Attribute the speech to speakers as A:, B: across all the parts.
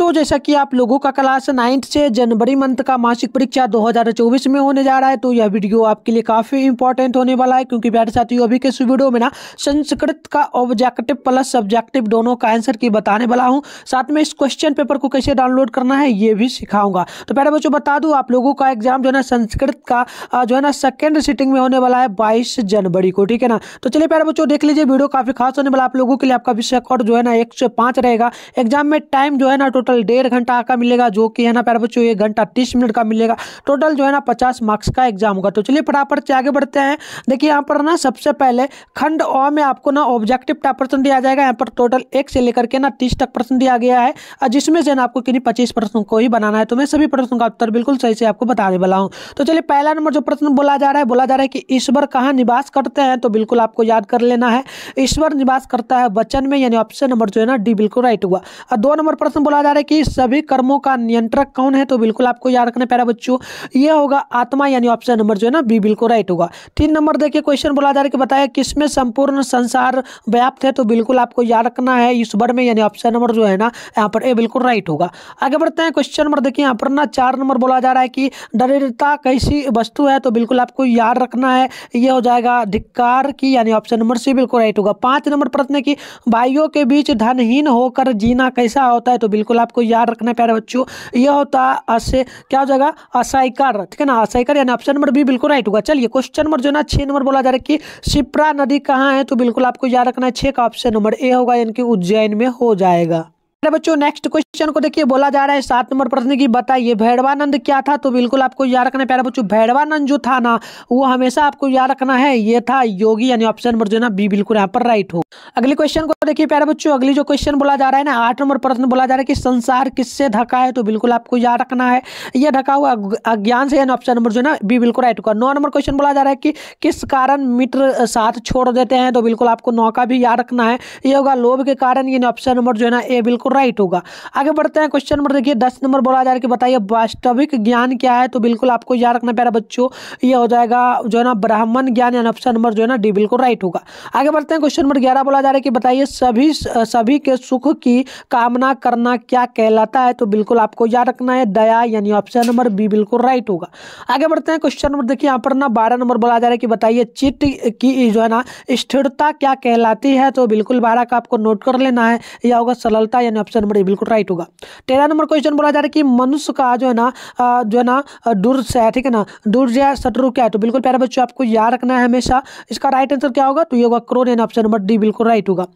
A: दोस्तों जैसा कि आप लोगों का क्लास नाइन्थ से जनवरी मंथ का मासिक परीक्षा 2024 में होने जा रहा है तो यह वीडियो आपके लिए काफ़ी इंपॉर्टेंट होने वाला है क्योंकि जाती साथियों अभी के वीडियो में ना संस्कृत का ऑब्जेक्टिव प्लस सब्जेक्टिव दोनों का आंसर की बताने वाला हूँ साथ में इस क्वेश्चन पेपर को कैसे डाउनलोड करना है ये भी सिखाऊंगा तो पहले बच्चों बता दूँ आप लोगों का एग्जाम जो है ना संस्कृत का जो है ना सेकेंड सिटिंग में होने वाला है बाईस जनवरी को ठीक है ना तो चलिए पहले बच्चों देख लीजिए वीडियो काफ़ी खास होने वाला आप लोगों के लिए आपका विषय और जो है ना एक रहेगा एग्जाम में टाइम जो है ना टोटल टोटल डेढ़ घंटा का मिलेगा जो कि है ना प्यारे बच्चों एक घंटा तीस मिनट का मिलेगा टोटल जो है ना पचास मार्क्स का एग्जाम होगा तो चलिए फटाफट से आगे बढ़ते हैं देखिए यहाँ पर ना सबसे पहले खंड अ में आपको ना ऑब्जेक्टिव टाइप प्रश्न दिया जाएगा यहाँ पर टोटल एक से लेकर के ना तीस तक प्रश्न दिया गया है जिसमें से ना आपको किन्हीं पच्चीस प्रश्नों को ही बनाना है तो मैं सभी प्रश्नों का उत्तर बिल्कुल सही से आपको बताने वाला हूँ तो चलिए पहला नंबर जो प्रश्न बोला जा रहा है बोला जा रहा है कि ईश्वर कहाँ निवास करते हैं तो बिल्कुल आपको याद कर लेना है ईश्वर निवास करता है वचन में यानी ऑप्शन नंबर जो है ना डी बिल्कुल राइट हुआ और दो नंबर प्रश्न बोला जा रहा है है कि सभी कर्मों का नियंत्रक कौन है तो बिल्कुल आपको याद रखना प्यारा बच्चों ये होगा आत्मा यानी ऑप्शन नंबर जो है ना बी बिल्कुल राइट होगा तीन नंबर देखिए क्वेश्चन बोला जा रहा है कि बताया किसमें संपूर्ण संसार व्याप्त है तो बिल्कुल आपको याद रखना है इस ईश्वर में यानी ऑप्शन नंबर जो है ना यहाँ पर ए बिल्कुल राइट होगा आगे बढ़ते हैं क्वेश्चन नंबर देखिए यहाँ पर ना चार नंबर बोला जा रहा है कि दरिद्रता कैसी वस्तु है तो बिल्कुल आपको याद रखना है ये हो जाएगा धिक्कार की यानी ऑप्शन नंबर सी बिल्कुल राइट होगा पाँच नंबर प्रश्न है कि भाइयों के बीच धनहीन होकर जीना कैसा होता है तो बिल्कुल आपको याद रखना प्यारे बच्चों यह होता है क्या हो जाएगा असाइकर ठीक है ना असाइकर यानी ऑप्शन नंबर बी बिल्कुल राइट होगा चलिए क्वेश्चन नंबर जो ना छः नंबर बोला जा रहा है कि शिप्रा नदी कहाँ है तो बिल्कुल आपको याद रखना है छः का ऑप्शन नंबर ए होगा यानी कि उज्जैन में हो जाएगा बच्चों नेक्स्ट क्वेश्चन को देखिए बोला जा रहा है सात नंबर प्रश्न की बताइए भैरवानंद क्या था तो बिल्कुल आपको याद रखना है प्यारे बच्चों भैरवानंद जो था ना वो हमेशा आपको याद रखना है ये था योगी यानी ऑप्शन नंबर जो ना बी बिल्कुल यहाँ पर राइट हो अगले क्वेश्चन को देखिए प्यारे बच्चों अगली जो क्वेश्चन बोला जा रहा है ना आठ नंबर प्रश्न बोला जा रहा है कि संसार किससे ढका है तो बिल्कुल आपको याद रखना है यह ढका हुआ अज्ञान से यानी ऑप्शन नंबर जो ना बी बिल्कुल राइट होगा नौ नंबर क्वेश्चन बोला जा रहा है कि किस कारण मित्र साथ छोड़ देते हैं तो बिल्कुल आपको नौ का भी याद रखना है ये होगा लोभ के कारण यानी ऑप्शन नंबर जो है ना ए बिल्कुल राइट होगा आगे बढ़ते हैं क्वेश्चन नंबर देखिए दस नंबर बोला जा रहा है कि बताइए वास्तविक ज्ञान क्या है तो बिल्कुल आपको याद रखना प्यारा बच्चों ये हो जाएगा जो है ना ब्राह्मण ज्ञान यानी ऑप्शन नंबर जो है ना डी बिल्कुल राइट होगा आगे बढ़ते हैं क्वेश्चन नंबर ग्यारह बोला जा रहा है कि बताइए सभी सभी के सुख की कामना करना क्या कहलाता है तो बिल्कुल आपको याद रखना है दया यानी ऑप्शन नंबर बी बिल्कुल राइट होगा आगे बढ़ते हैं क्वेश्चन नंबर देखिए यहाँ पर ना बारह नंबर बोला जा रहा है कि बताइए चित्त की जो है ना स्थिरता क्या कहलाती है तो बिल्कुल बारह का आपको नोट कर लेना है या होगा सरलता यानी ऑप्शन नंबर ए बिल्कुल राइट होगा तेरह नंबर क्वेश्चन बोला जा रहा है कि मनुष्य का जो है ना जो है ना दुर्स है ठीक है ना दुर्ज है शत्रु क्या है तो बिल्कुल प्यारे बच्चों आपको याद रखना है हमेशा इसका राइट आंसर क्या होगा तो ये होगा क्रोनियन ऑप्शन नंबर डी बिल्कुल राइट होगा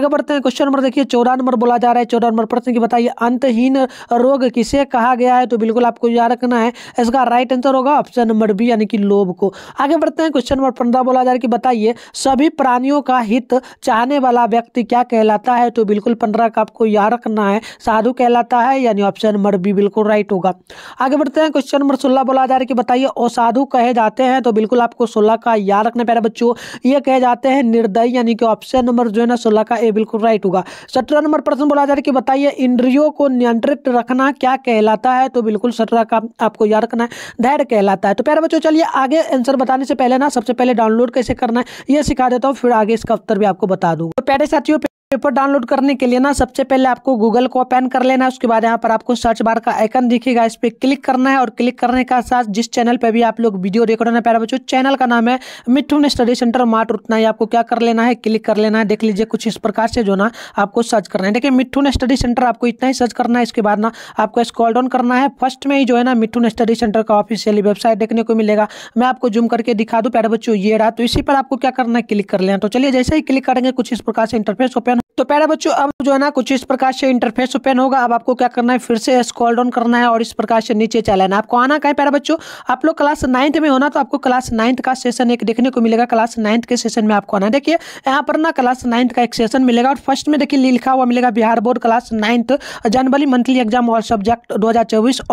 A: आगे बढ़ते हैं क्वेश्चन नंबर देखिए चौदह नंबर बोला जा रहा है चौदह नंबर प्रश्न की बताइए अंतहीन रोग किसे कहा गया है तो बिल्कुल आपको याद रखना है इसका राइट आंसर होगा ऑप्शन नंबर बी यानी कि लोभ को आगे बढ़ते हैं क्वेश्चन नंबर पंद्रह बोला जा रहा है कि बताइए सभी प्राणियों का हित चाहने वाला व्यक्ति क्या कहलाता है तो बिल्कुल पंद्रह का आपको याद ध्यान रखना है साधु कहलाता है यानी ऑप्शन नंबर बी बिल्कुल राइट होगा आगे बढ़ते हैं क्वेश्चन नंबर सोलह बोला जा रहा है कि बताइए ओ साधु कहे जाते हैं तो बिल्कुल आपको सोलह का याद रखना प्यारे बच्चों ये कहे जाते हैं निर्दयी यानी कि ऑप्शन नंबर जो है ना सोलह का ए बिल्कुल राइट होगा सत्रह नंबर प्रश्न बोला जा रहा है कि बताइए इंद्रियों को नियंत्रित रखना क्या कहलाता है तो बिल्कुल सत्रह का आपको याद रखना है धैर्य कहलाता है तो प्यारे बच्चों चलिए आगे आंसर बताने से पहले ना सबसे पहले डाउनलोड कैसे करना है ये सिखा देता हूँ फिर आगे इसका उत्तर भी आपको बता दूंगा तो प्यारे साथियों पेपर डाउनलोड करने के लिए ना सबसे पहले आपको गूगल को ओपन कर लेना है उसके बाद यहाँ पर आपको सर्च बार का आइकन दिखेगा इस पर क्लिक करना है और क्लिक करने का साथ जिस चैनल पे भी आप लोग वीडियो देख रहे हैं बच्चों चैनल का नाम है मिठुन स्टडी सेंटर मार्ट उतना ही आपको क्या कर लेना है क्लिक कर लेना है देख लीजिए कुछ इस प्रकार से जो ना आपको सर्च करना है देखिए मिठुन स्टडी सेंटर आपको इतना ही सर्च करना है इसके बाद ना आपको स्कॉल डाउन करना है फर्स्ट में ही जो है ना मिठुन स्टडी सेंटर का ऑफिशियली वेबसाइट देखने को मिलेगा मैं आपको जूम करके दिखा दूँ प्यारे बच्चों ये रहा तो इसी पर आपको क्या करना है क्लिक कर लेना तो चलिए जैसे ही क्लिक करेंगे कुछ इस प्रकार से इंटरफेस ओपन ओपन तो प्यारे बच्चों अब जो है ना कुछ इस प्रकार से इंटरफेस ओपन होगा अब आपको क्या करना है फिर से स्क्रॉल डाउन करना है और इस प्रकार से नीचे चला है आपको आना कहा प्यारे बच्चों आप लोग क्लास नाइन्थ में होना तो आपको क्लास नाइन्थ का सेशन एक देखने को मिलेगा क्लास नाइन्थ के सेशन में आपको आना देखिए यहाँ पर ना क्लास नाइन्थ का एक सेशन मिलेगा और फर्स्ट में देखिए लिखा हुआ मिलेगा बिहार बोर्ड क्लास नाइन्थ जनवरी मंथली एग्जाम ऑल सब्जेक्ट दो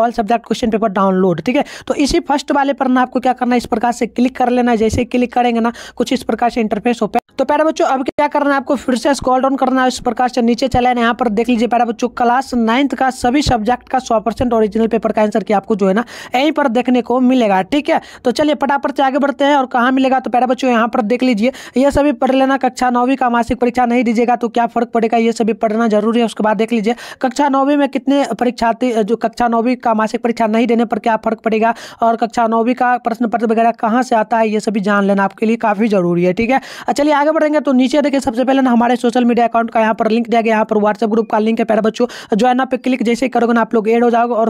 A: all subject question paper download ठीक है तो इसी फर्स्ट वाले पर ना आपको क्या करना है इस प्रकार से क्लिक कर लेना है जैसे क्लिक करेंगे ना कुछ इस प्रकार से इंटरफेस ओपन तो प्यारे बच्चों अब क्या करना है आपको फिर से स्कॉल डाउन डाउन करना है इस प्रकार से नीचे चले यहाँ पर देख लीजिए प्यारा बच्चों क्लास नाइन्थ का सभी सब्जेक्ट का सौ परसेंट ओरिजिनल पेपर का आंसर की आपको जो है ना यहीं पर देखने को मिलेगा ठीक है तो चलिए फटाफट से आगे बढ़ते हैं और कहाँ मिलेगा तो प्यारा बच्चों यहाँ पर देख लीजिए यह सभी पढ़ लेना कक्षा नौवीं का मासिक परीक्षा नहीं दीजिएगा तो क्या फर्क पड़ेगा ये सभी पढ़ना जरूरी है उसके बाद देख लीजिए कक्षा नौवीं में कितने परीक्षार्थी जो कक्षा नौवीं का मासिक परीक्षा नहीं देने पर क्या फर्क पड़ेगा और कक्षा नौवीं का प्रश्न पत्र वगैरह कहाँ से आता है ये सभी जान लेना आपके लिए काफ़ी जरूरी है ठीक है अच्छा, चलिए आगे बढ़ेंगे तो नीचे देखिए सबसे पहले ना हमारे सोशल मीडिया अकाउंट का यहाँ पर लिंक दिया गया यहाँ पर व्हाट्सएप ग्रुप का लिंक है प्यारे बच्चों ज्वाइन पे क्लिक जैसे करोगे ना आप लोग एड हो जाओगे और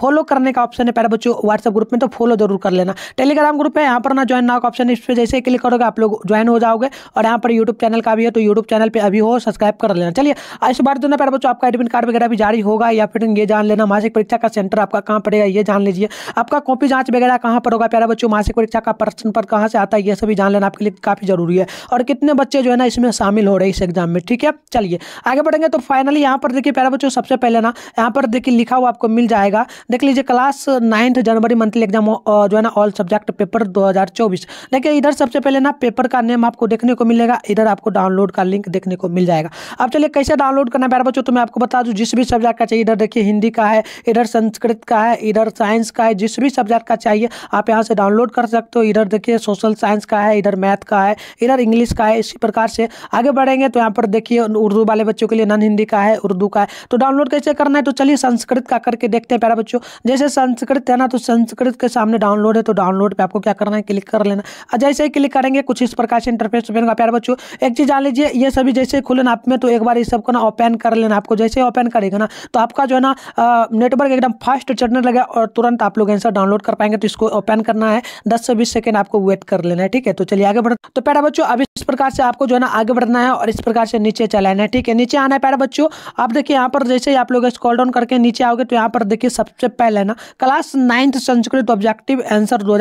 A: फॉलो करने का ऑप्शन है प्यारे बच्चों व्हाट्सएप ग्रुप में तो फॉलो जरूर कर लेना टेलीग्राम ग्रुप है यहाँ पर ना ज्वाइन ना का ऑप्शन इस पर जैसे क्लिक करोगे आप लोग ज्वाइन हो जाओगे और यहाँ पर यूट्यूब चैनल का भी है तो यूट्यूब चैनल पर अभी हो सब्सक्राइब कर लेना चलिए इस बार जो ना प्यारे बच्चों आपका एडमिट कार्ड वगैरह भी जारी होगा या फिर ये जान लेना मासिक परीक्षा का सेंटर आपका कहाँ पड़ेगा ये जान लीजिए आपका कॉपी जांच वगैरह कहाँ पर होगा प्यारे बच्चों मासिक परीक्षा का प्रश्न पर कहाँ से आता है ये सभी जान लेना आपके लिए काफ़ी जरूरी है और कितने बच्चे जो है ना इसमें शामिल हो रहे हैं इस एग्जाम में में ठीक है चलिए आगे बढ़ेंगे तो फाइनली यहाँ पर देखिए प्यारा बच्चों सबसे पहले ना यहाँ पर देखिए लिखा हुआ आपको मिल जाएगा देख लीजिए क्लास नाइन्थ जनवरी मंथली एग्जाम जो है ना ऑल सब्जेक्ट पेपर दो देखिए इधर सबसे पहले ना पेपर का नेम आपको देखने को मिलेगा इधर आपको डाउनलोड का लिंक देखने को मिल जाएगा अब चलिए कैसे डाउनलोड करना प्यारा बच्चों तो मैं आपको बता दूँ जिस भी सब्जेक्ट का चाहिए इधर देखिए हिंदी का है इधर संस्कृत का है इधर साइंस का है जिस भी सब्जेक्ट का चाहिए आप यहाँ से डाउनलोड कर सकते हो इधर देखिए सोशल साइंस का है इधर मैथ का है इधर इंग्लिश का है इसी प्रकार से आगे बढ़ेंगे तो यहाँ पर पर देखिए उर्दू वाले बच्चों के लिए नन हिंदी का है उर्दू का है तो डाउनलोड कैसे करना है तो चलिए संस्कृत का करके देखते हैं प्यारा बच्चों जैसे संस्कृत है ना तो संस्कृत के सामने डाउनलोड है तो डाउनलोड पर आपको क्या करना है क्लिक कर लेना और जैसे ही क्लिक करेंगे कुछ इस प्रकार से इंटरफेस बनेगा प्यारा बच्चों एक चीज़ जान लीजिए ये सभी जैसे खुले ना आप में तो एक बार इस सबको ना ओपन कर लेना आपको जैसे ओपन करेगा ना तो आपका जो है ना नेटवर्क एकदम फास्ट चढ़ने लगा और तुरंत आप लोग आंसर डाउनलोड कर पाएंगे तो इसको ओपन करना है दस से बीस सेकेंड आपको वेट कर लेना है ठीक है तो चलिए आगे बढ़ तो प्यारा बच्चों अभी इस प्रकार से आपको जो है ना आगे बढ़ना है और इस प्रकार यहाँ से नीचे चला है ठीक है नीचे आना है प्यारे बच्चों अब देखिए यहाँ पर जैसे ही आप लोग स्कॉल डाउन करके नीचे आओगे तो यहाँ पर देखिए सबसे पहले ना class ninth Sanskrit objective answer दो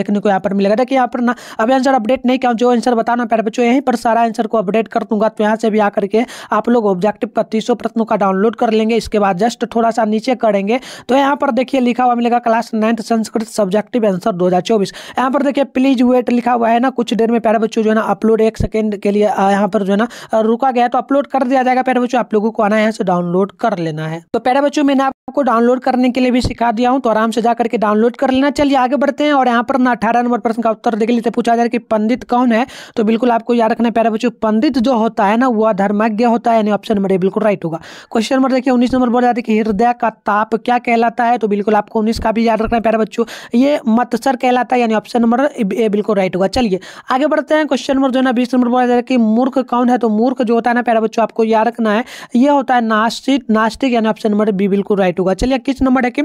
A: देखने को यहाँ पर मिलेगा देखिए यहाँ पर ना अभी आंसर अपडेट नहीं किया जो आंसर बताना प्यारे बच्चों यहीं पर सारा आंसर को अपडेट कर दूंगा तो यहाँ से भी आकर के आप लोग ऑब्जेक्टिव का तीसों प्रश्नों का डाउनलोड कर लेंगे इसके बाद जस्ट थोड़ा सा नीचे करेंगे तो यहाँ पर देखिए लिखा हुआ मिलेगा class ninth Sanskrit subjective answer दो यहाँ पर देखिए प्लीज वेट लिखा हुआ है ना कुछ देर में प्यारे बच्चों जो है ना अपलोड एक सेकंड के लिए यहाँ पर जो है ना रुका गया तो अपलोड कर दिया जाएगा प्यारे बच्चों आप लोगों को आना है डाउनलोड कर लेना है तो प्यारे बच्चों मैंने आपको डाउनलोड करने के लिए भी सिखा दिया हूँ तो आराम से जाकर के डाउनलोड कर लेना चलिए आगे बढ़ते हैं और यहाँ पर ना अठारह नंबर प्रश्न का उत्तर देख लेते तो पूछा जा रहा है कि पंडित कौन है तो बिल्कुल आपको याद रखना प्यारे बच्चों पंडित जो होता है ना वह धर्मज्ञ होता है यानी ऑप्शन नंबर ए बिल्कुल राइट होगा क्वेश्चन नंबर देखिए उन्नीस नंबर बोला जाता है कि हृदय का ताप क्या कहलाता है तो बिल्कुल आपको उन्नीस का भी याद रखना है प्यारे बच्चों ये मत्सर कहलाता है यानी ऑप्शन नंबर ए बिल्कुल राइट होगा चलिए आगे बढ़ते हैं क्वेश्चन नंबर जो है ना बीस नंबर बोला जा रहा है कि मूर्ख कौन है तो मूर्ख मूर्ख जो होता है ना प्यारा बच्चों आपको याद रखना है यह होता है नास्तिक नास्तिक यानी ऑप्शन नंबर बी बिल्कुल राइट होगा चलिए किस नंबर है कि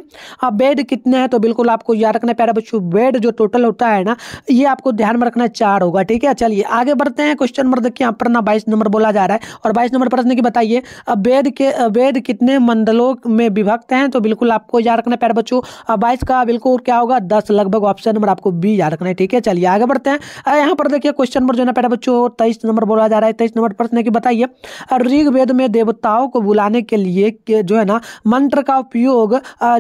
A: बेड कितने हैं तो बिल्कुल आपको याद रखना है प्यारा बच्चों बेड जो टोटल होता है ना ये आपको ध्यान में रखना है चार होगा ठीक है चलिए आगे बढ़ते हैं क्वेश्चन नंबर देखिए यहाँ पर ना बाईस नंबर बोला जा रहा है और बाईस नंबर प्रश्न की बताइए बेड के बेड कितने मंडलों में विभक्त हैं तो बिल्कुल आपको याद रखना है प्यारा बच्चों बाईस का बिल्कुल क्या होगा दस लगभग ऑप्शन नंबर आपको बी याद रखना है ठीक है चलिए आगे बढ़ते हैं यहाँ पर देखिए क्वेश्चन नंबर जो है ना प्यारे बच्चों तेईस नंबर बोला जा रहा है तेईस नंबर प्रश्न प्रश्न है कि बताइए ऋग्वेद में देवताओं को बुलाने के लिए के जो है ना मंत्र का उपयोग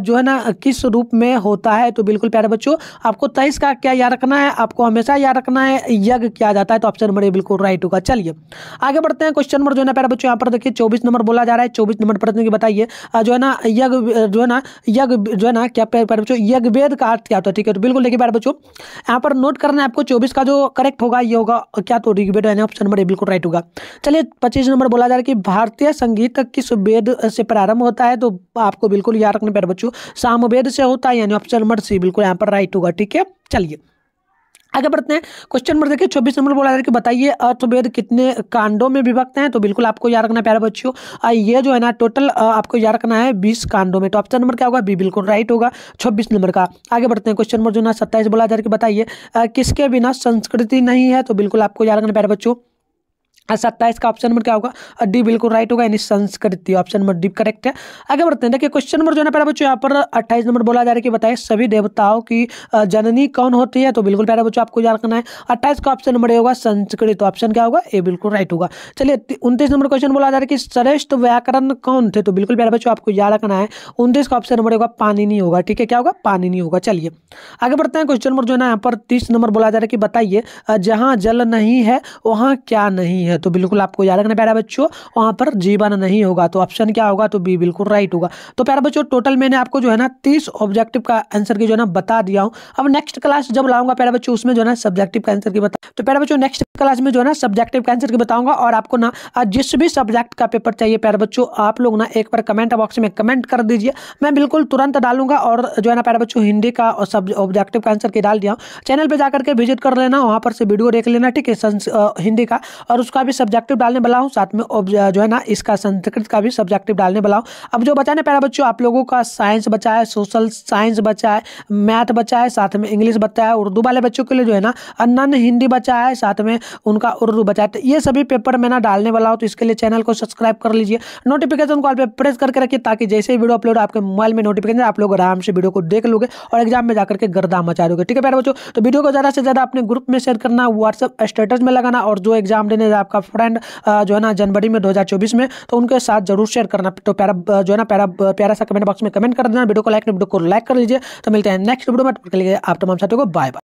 A: जो है ना किस रूप में होता है तो बिल्कुल प्यारे बच्चों आपको तेईस का क्या याद रखना है आपको हमेशा याद रखना है यज्ञ किया जाता है तो ऑप्शन नंबर ए बिल्कुल राइट होगा चलिए आगे बढ़ते हैं क्वेश्चन नंबर जो है ना प्यारे बच्चों यहाँ पर देखिए चौबीस नंबर बोला जा रहा है चौबीस नंबर प्रश्न की बताइए जो है ना यज्ञ जो है ना यज्ञ जो है ना क्या प्यारे बच्चों यज्ञवेद का अर्थ क्या होता है ठीक है तो बिल्कुल देखिए प्यारे बच्चों यहाँ पर नोट करना है आपको चौबीस का जो करेक्ट होगा ये होगा क्या तो ऋग्वेद ऑप्शन नंबर ए बिल्कुल राइट होगा चलिए पच्चीस नंबर बोला जा रहा है कि भारतीय संगीत किस वेद से प्रारंभ होता है तो आपको बिल्कुल याद रखना पैर बच्चों सामवेद से होता है यानी ऑप्शन नंबर सी बिल्कुल यहाँ पर राइट होगा ठीक है चलिए आगे बढ़ते हैं क्वेश्चन नंबर देखिए छब्बीस नंबर बोला जा रहा है कि बताइए अर्थवेद कितने कांडों में विभक्त हैं तो बिल्कुल आपको याद रखना प्यारे बच्चों ये जो है ना टोटल आपको याद रखना है बीस कांडों में तो ऑप्शन नंबर क्या होगा बी बिल्कुल राइट होगा छब्बीस नंबर का आगे बढ़ते हैं क्वेश्चन नंबर जो ना सत्ताईस बोला जा रहा है कि बताइए किसके बिना संस्कृति नहीं है तो बिल्कुल आपको याद रखना प्यारे बच्चों हाँ, सत्ताईस का ऑप्शन नंबर क्या होगा डी बिल्कुल राइट होगा यानी संस्कृति ऑप्शन नंबर डी करेक्ट है आगे बढ़ते हैं देखिए क्वेश्चन नंबर जो है प्यारा बच्चों यहाँ पर अट्ठाईस नंबर बोला जा रहा है कि बताइए सभी देवताओं की जननी कौन होती है तो बिल्कुल प्यारा बच्चों आपको याद करना है अट्ठाईस का ऑप्शन नंबर ए होगा संस्कृत ऑप्शन क्या होगा ए बिल्कुल राइट होगा चलिए उनतीस नंबर क्वेश्चन बोला जा रहा है कि श्रेष्ठ व्याकरण कौन थे तो बिल्कुल प्यारा बच्चों आपको याद रखना है उनतीस का ऑप्शन नंबर होगा पानी होगा ठीक है क्या होगा पानी होगा चलिए आगे बढ़ते हैं क्वेश्चन नंबर जो है यहाँ पर तीस नंबर बोला जा रहा है कि बताइए जहाँ जल नहीं है वहाँ क्या नहीं है है तो बिल्कुल आपको याद रखना प्यारा बच्चों वहाँ पर जीवन नहीं होगा तो ऑप्शन क्या होगा तो बी बिल्कुल राइट होगा तो प्यारा बच्चों टोटल मैंने आपको जो है ना तीस ऑब्जेक्टिव का आंसर की जो है ना बता दिया हूँ अब नेक्स्ट क्लास जब लाऊंगा प्यारा बच्चों उसमें जो है ना सब्जेक्टिव का आंसर की बता तो प्यारा बच्चों नेक्स्ट क्लास में जो है ना सब्जेक्टिव का आंसर की बताऊंगा और आपको ना जिस भी सब्जेक्ट का पेपर चाहिए प्यारा बच्चों आप लोग ना एक बार कमेंट बॉक्स में कमेंट कर दीजिए मैं बिल्कुल तुरंत डालूंगा और जो है ना प्यारा बच्चों हिंदी का और सब ऑब्जेक्टिव का आंसर की डाल दिया हूँ चैनल पर जाकर के विजिट कर लेना वहाँ पर से वीडियो देख लेना ठीक है हिंदी का और उसका भी सब्जेक्टिव डालने वाला हूँ साथ में जो है ना इसका संस्कृत का भी सब्जेक्टिव डालने वाला हूँ अब जो बचाने प्यारा बच्चों आप लोगों का साइंस बचा है सोशल साइंस बचा है मैथ बचा है साथ में इंग्लिश बचा है उर्दू वाले बच्चों के लिए जो है ना अन्य हिंदी बचा है साथ में उनका उर्दू बचा है तो ये सभी पेपर मैं ना डालने वाला हूँ तो इसके लिए चैनल को सब्सक्राइब कर लीजिए नोटिफिकेशन कॉल पर प्रेस करके रखिए ताकि जैसे ही वीडियो अपलोड आपके मोबाइल में नोटिफिकेशन आप लोग आराम से वीडियो को देख लोगे और एग्जाम में जाकर के गर्दा मचा दोगे ठीक है प्यारे बच्चों तो वीडियो को ज़्यादा से ज़्यादा अपने ग्रुप में शेयर करना व्हाट्सअप स्टेटस में लगाना और जो एग्जाम देने आपका आपका फ्रेंड जो है ना जनवरी में दो में तो उनके साथ जरूर शेयर करना तो प्यारा जो है ना प्यारा प्यारा सा कमेंट बॉक्स में कमेंट कर देना वीडियो को लाइक वीडियो को लाइक कर लीजिए तो मिलते हैं नेक्स्ट वीडियो में आप तमाम साथियों को बाय बाय